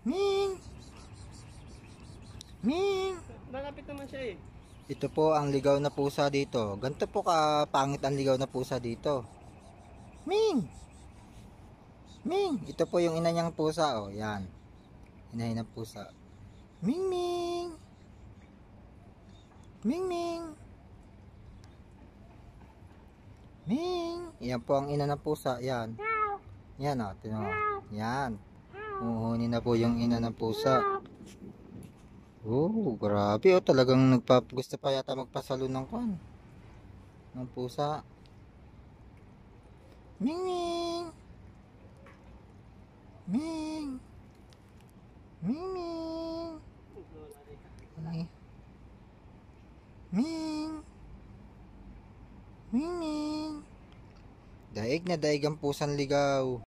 Ming! Ming! Malapit naman siya eh. Ito po ang ligaw na pusa dito. Ganto po ka pangit ang ligaw na pusa dito. Ming! Ming! Ito po yung ina niyang pusa oh. Yan. Inahin ng pusa. Ming Ming! Ming Ming! Ming! Yan po ang ina ng pusa. Yan. Yan o. Oh, Tino. Yan. Umuhuni na po yung ina ng pusa. Oh, grabe. O, oh, talagang nagpa gusto pa yata magpasalo ng kwan. Ng pusa. Ming, Ming! Ming! Ming, Ming! Ming! Winging. Daig na daig ang pusang ligaw.